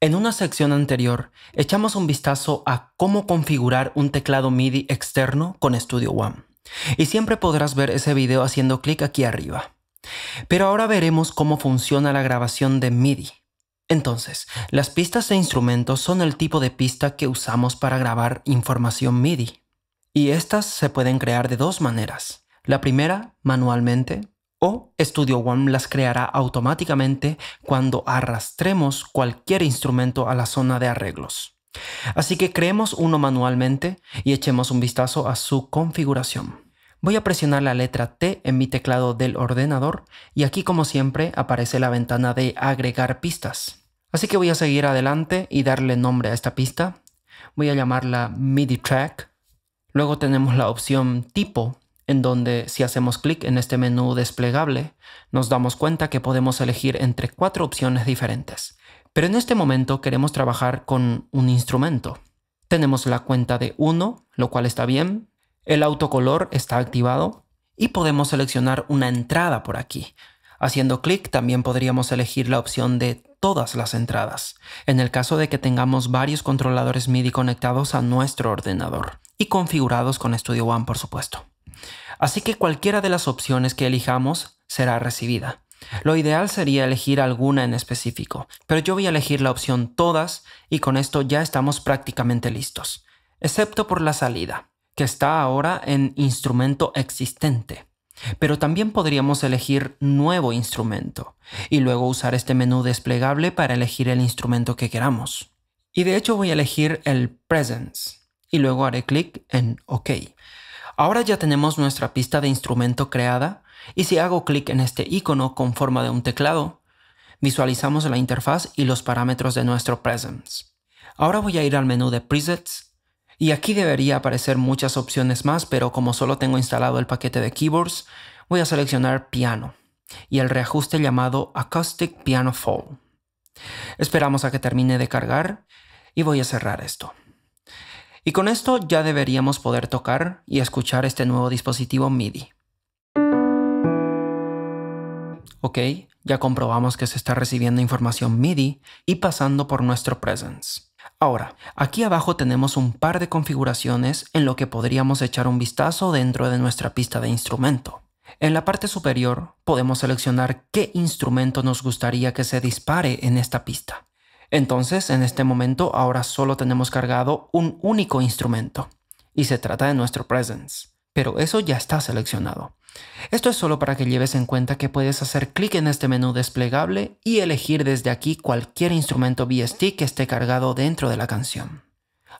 En una sección anterior, echamos un vistazo a cómo configurar un teclado MIDI externo con Studio One. Y siempre podrás ver ese video haciendo clic aquí arriba. Pero ahora veremos cómo funciona la grabación de MIDI. Entonces, las pistas e instrumentos son el tipo de pista que usamos para grabar información MIDI. Y estas se pueden crear de dos maneras. La primera, manualmente, o Studio One las creará automáticamente cuando arrastremos cualquier instrumento a la zona de arreglos. Así que creemos uno manualmente y echemos un vistazo a su configuración. Voy a presionar la letra T en mi teclado del ordenador y aquí como siempre aparece la ventana de agregar pistas. Así que voy a seguir adelante y darle nombre a esta pista. Voy a llamarla MIDI Track. Luego tenemos la opción tipo en donde si hacemos clic en este menú desplegable, nos damos cuenta que podemos elegir entre cuatro opciones diferentes. Pero en este momento queremos trabajar con un instrumento. Tenemos la cuenta de 1, lo cual está bien, el autocolor está activado y podemos seleccionar una entrada por aquí. Haciendo clic también podríamos elegir la opción de todas las entradas, en el caso de que tengamos varios controladores MIDI conectados a nuestro ordenador y configurados con Studio One por supuesto. Así que cualquiera de las opciones que elijamos será recibida. Lo ideal sería elegir alguna en específico, pero yo voy a elegir la opción todas y con esto ya estamos prácticamente listos, excepto por la salida, que está ahora en instrumento existente. Pero también podríamos elegir nuevo instrumento y luego usar este menú desplegable para elegir el instrumento que queramos. Y de hecho voy a elegir el Presence y luego haré clic en OK. Ahora ya tenemos nuestra pista de instrumento creada y si hago clic en este icono con forma de un teclado, visualizamos la interfaz y los parámetros de nuestro presence. Ahora voy a ir al menú de presets y aquí debería aparecer muchas opciones más, pero como solo tengo instalado el paquete de keyboards, voy a seleccionar piano y el reajuste llamado Acoustic Piano Fall. Esperamos a que termine de cargar y voy a cerrar esto. Y con esto ya deberíamos poder tocar y escuchar este nuevo dispositivo MIDI. Ok, ya comprobamos que se está recibiendo información MIDI y pasando por nuestro presence. Ahora, aquí abajo tenemos un par de configuraciones en lo que podríamos echar un vistazo dentro de nuestra pista de instrumento. En la parte superior podemos seleccionar qué instrumento nos gustaría que se dispare en esta pista. Entonces, en este momento, ahora solo tenemos cargado un único instrumento, y se trata de nuestro presence, pero eso ya está seleccionado. Esto es solo para que lleves en cuenta que puedes hacer clic en este menú desplegable y elegir desde aquí cualquier instrumento VST que esté cargado dentro de la canción.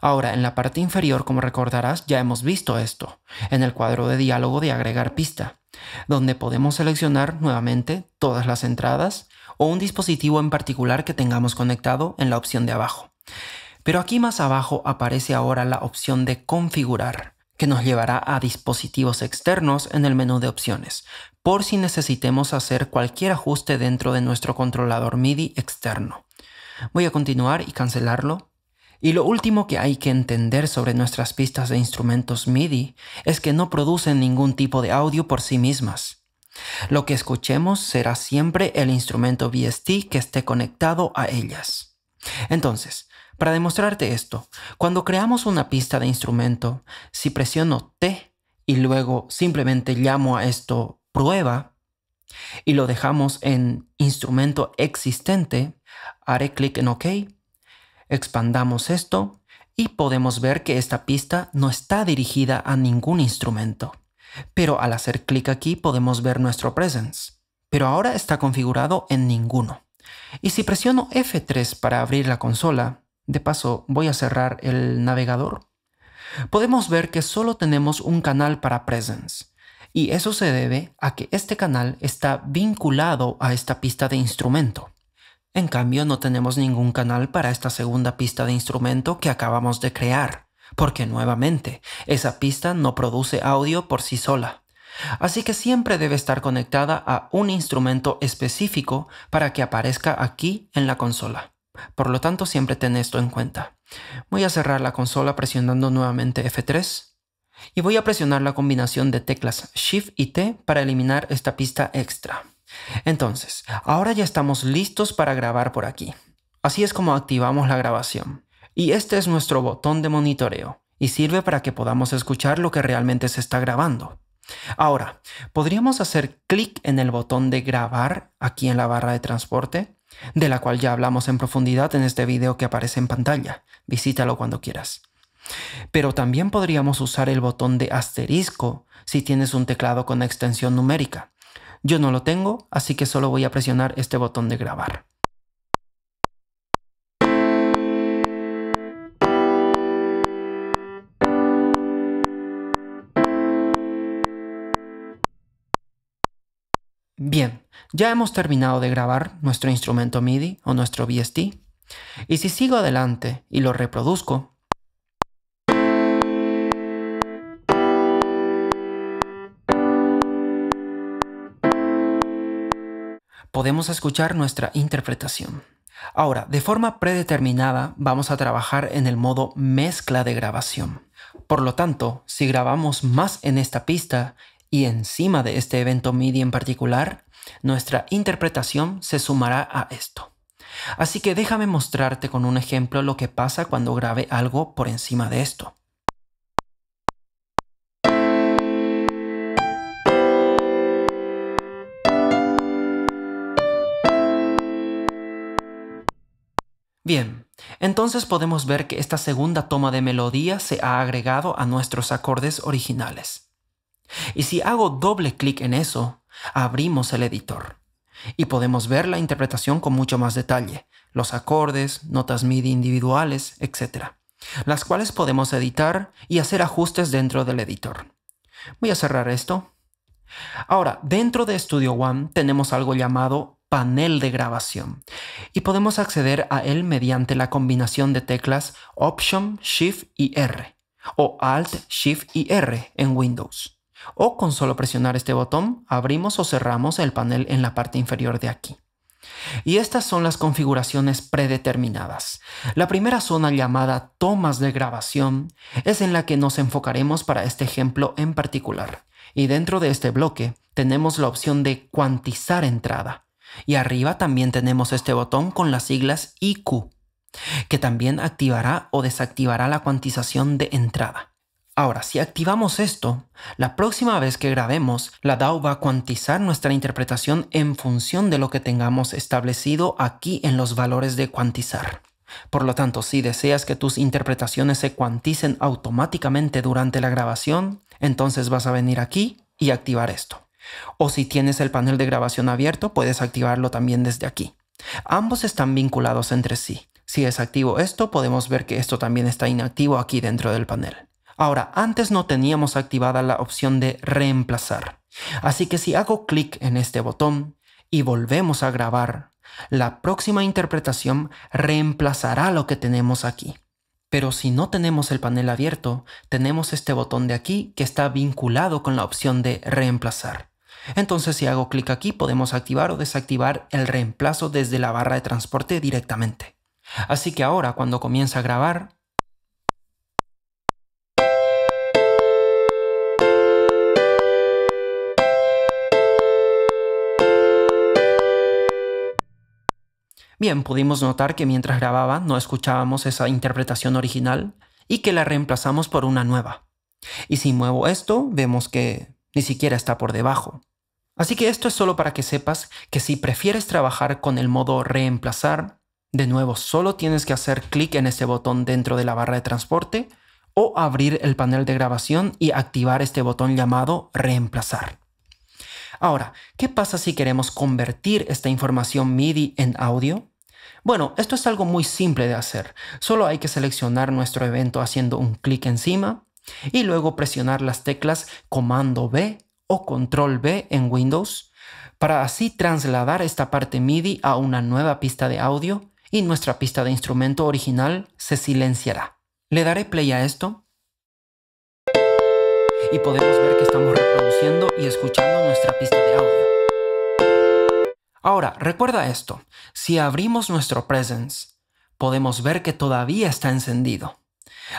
Ahora, en la parte inferior, como recordarás, ya hemos visto esto, en el cuadro de diálogo de agregar pista, donde podemos seleccionar nuevamente todas las entradas o un dispositivo en particular que tengamos conectado en la opción de abajo. Pero aquí más abajo aparece ahora la opción de configurar, que nos llevará a dispositivos externos en el menú de opciones, por si necesitemos hacer cualquier ajuste dentro de nuestro controlador MIDI externo. Voy a continuar y cancelarlo y lo último que hay que entender sobre nuestras pistas de instrumentos MIDI es que no producen ningún tipo de audio por sí mismas. Lo que escuchemos será siempre el instrumento VST que esté conectado a ellas. Entonces, para demostrarte esto, cuando creamos una pista de instrumento, si presiono T y luego simplemente llamo a esto prueba y lo dejamos en instrumento existente, haré clic en OK, expandamos esto y podemos ver que esta pista no está dirigida a ningún instrumento. Pero al hacer clic aquí podemos ver nuestro presence, pero ahora está configurado en ninguno. Y si presiono F3 para abrir la consola, de paso voy a cerrar el navegador, podemos ver que solo tenemos un canal para presence. Y eso se debe a que este canal está vinculado a esta pista de instrumento. En cambio, no tenemos ningún canal para esta segunda pista de instrumento que acabamos de crear porque nuevamente esa pista no produce audio por sí sola. Así que siempre debe estar conectada a un instrumento específico para que aparezca aquí en la consola. Por lo tanto, siempre ten esto en cuenta. Voy a cerrar la consola presionando nuevamente F3 y voy a presionar la combinación de teclas Shift y T para eliminar esta pista extra. Entonces, ahora ya estamos listos para grabar por aquí. Así es como activamos la grabación. Y este es nuestro botón de monitoreo y sirve para que podamos escuchar lo que realmente se está grabando. Ahora, podríamos hacer clic en el botón de grabar aquí en la barra de transporte, de la cual ya hablamos en profundidad en este video que aparece en pantalla. Visítalo cuando quieras. Pero también podríamos usar el botón de asterisco si tienes un teclado con extensión numérica. Yo no lo tengo, así que solo voy a presionar este botón de grabar. Bien, ya hemos terminado de grabar nuestro instrumento MIDI o nuestro VST. Y si sigo adelante y lo reproduzco, podemos escuchar nuestra interpretación. Ahora, de forma predeterminada, vamos a trabajar en el modo mezcla de grabación. Por lo tanto, si grabamos más en esta pista y encima de este evento MIDI en particular, nuestra interpretación se sumará a esto. Así que déjame mostrarte con un ejemplo lo que pasa cuando grabe algo por encima de esto. Bien, entonces podemos ver que esta segunda toma de melodía se ha agregado a nuestros acordes originales. Y si hago doble clic en eso, abrimos el editor y podemos ver la interpretación con mucho más detalle, los acordes, notas MIDI individuales, etc., las cuales podemos editar y hacer ajustes dentro del editor. Voy a cerrar esto. Ahora, dentro de Studio One tenemos algo llamado panel de grabación y podemos acceder a él mediante la combinación de teclas Option, Shift y R o Alt, Shift y R en Windows. O con solo presionar este botón, abrimos o cerramos el panel en la parte inferior de aquí. Y estas son las configuraciones predeterminadas. La primera zona llamada tomas de grabación es en la que nos enfocaremos para este ejemplo en particular. Y dentro de este bloque tenemos la opción de cuantizar entrada. Y arriba también tenemos este botón con las siglas IQ, que también activará o desactivará la cuantización de entrada. Ahora, si activamos esto, la próxima vez que grabemos, la DAO va a cuantizar nuestra interpretación en función de lo que tengamos establecido aquí en los valores de cuantizar. Por lo tanto, si deseas que tus interpretaciones se cuanticen automáticamente durante la grabación, entonces vas a venir aquí y activar esto. O si tienes el panel de grabación abierto, puedes activarlo también desde aquí. Ambos están vinculados entre sí. Si desactivo esto, podemos ver que esto también está inactivo aquí dentro del panel. Ahora, antes no teníamos activada la opción de reemplazar, así que si hago clic en este botón y volvemos a grabar, la próxima interpretación reemplazará lo que tenemos aquí. Pero si no tenemos el panel abierto, tenemos este botón de aquí que está vinculado con la opción de reemplazar. Entonces si hago clic aquí podemos activar o desactivar el reemplazo desde la barra de transporte directamente. Así que ahora cuando comienza a grabar, Bien, pudimos notar que mientras grababa no escuchábamos esa interpretación original y que la reemplazamos por una nueva. Y si muevo esto, vemos que ni siquiera está por debajo. Así que esto es solo para que sepas que si prefieres trabajar con el modo reemplazar, de nuevo solo tienes que hacer clic en este botón dentro de la barra de transporte o abrir el panel de grabación y activar este botón llamado reemplazar. Ahora, ¿qué pasa si queremos convertir esta información MIDI en audio? Bueno, esto es algo muy simple de hacer. Solo hay que seleccionar nuestro evento haciendo un clic encima y luego presionar las teclas Comando B o Control B en Windows para así trasladar esta parte MIDI a una nueva pista de audio y nuestra pista de instrumento original se silenciará. Le daré play a esto y podemos ver que estamos reproduciendo y escuchando nuestra pista de audio. Ahora, recuerda esto, si abrimos nuestro presence, podemos ver que todavía está encendido.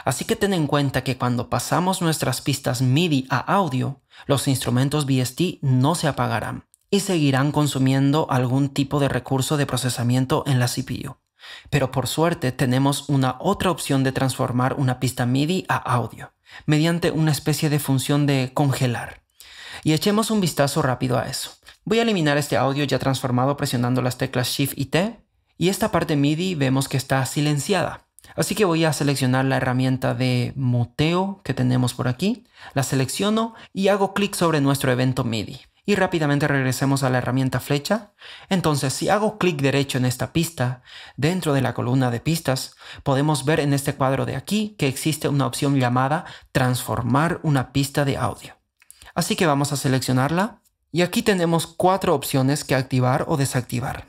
Así que ten en cuenta que cuando pasamos nuestras pistas MIDI a audio, los instrumentos BST no se apagarán y seguirán consumiendo algún tipo de recurso de procesamiento en la CPU. Pero por suerte tenemos una otra opción de transformar una pista MIDI a audio mediante una especie de función de congelar. Y echemos un vistazo rápido a eso. Voy a eliminar este audio ya transformado presionando las teclas Shift y T, y esta parte MIDI vemos que está silenciada. Así que voy a seleccionar la herramienta de moteo que tenemos por aquí, la selecciono y hago clic sobre nuestro evento MIDI y rápidamente regresemos a la herramienta flecha, entonces si hago clic derecho en esta pista, dentro de la columna de pistas, podemos ver en este cuadro de aquí que existe una opción llamada transformar una pista de audio. Así que vamos a seleccionarla y aquí tenemos cuatro opciones que activar o desactivar.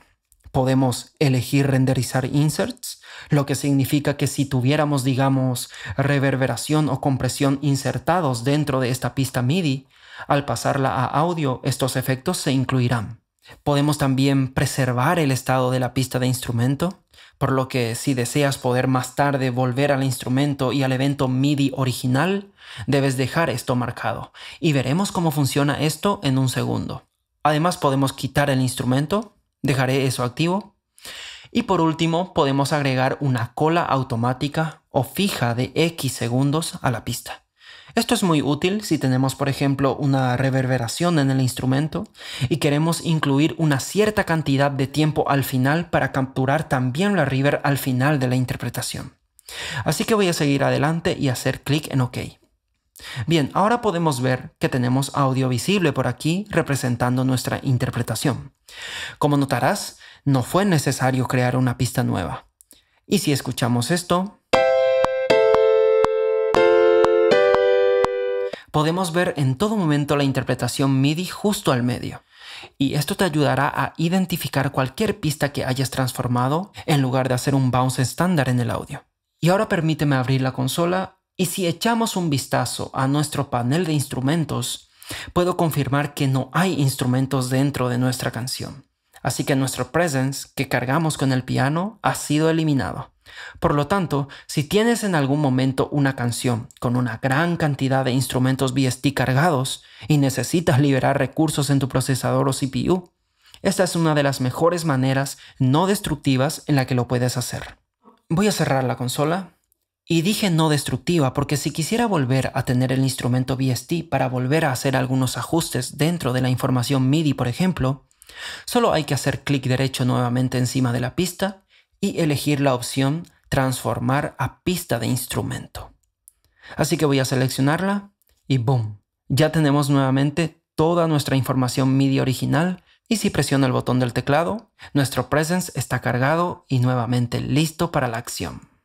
Podemos elegir renderizar inserts, lo que significa que si tuviéramos, digamos, reverberación o compresión insertados dentro de esta pista MIDI, al pasarla a audio, estos efectos se incluirán. Podemos también preservar el estado de la pista de instrumento, por lo que si deseas poder más tarde volver al instrumento y al evento MIDI original, debes dejar esto marcado, y veremos cómo funciona esto en un segundo. Además podemos quitar el instrumento, dejaré eso activo, y por último podemos agregar una cola automática o fija de X segundos a la pista. Esto es muy útil si tenemos, por ejemplo, una reverberación en el instrumento y queremos incluir una cierta cantidad de tiempo al final para capturar también la River al final de la interpretación. Así que voy a seguir adelante y hacer clic en OK. Bien, ahora podemos ver que tenemos audio visible por aquí representando nuestra interpretación. Como notarás, no fue necesario crear una pista nueva. Y si escuchamos esto, podemos ver en todo momento la interpretación MIDI justo al medio. Y esto te ayudará a identificar cualquier pista que hayas transformado en lugar de hacer un bounce estándar en el audio. Y ahora permíteme abrir la consola y si echamos un vistazo a nuestro panel de instrumentos, puedo confirmar que no hay instrumentos dentro de nuestra canción. Así que nuestro presence que cargamos con el piano ha sido eliminado. Por lo tanto, si tienes en algún momento una canción con una gran cantidad de instrumentos BST cargados y necesitas liberar recursos en tu procesador o CPU, esta es una de las mejores maneras no destructivas en la que lo puedes hacer. Voy a cerrar la consola. Y dije no destructiva porque si quisiera volver a tener el instrumento BST para volver a hacer algunos ajustes dentro de la información MIDI, por ejemplo, Solo hay que hacer clic derecho nuevamente encima de la pista y elegir la opción transformar a pista de instrumento. Así que voy a seleccionarla y boom, ya tenemos nuevamente toda nuestra información MIDI original y si presiono el botón del teclado, nuestro presence está cargado y nuevamente listo para la acción.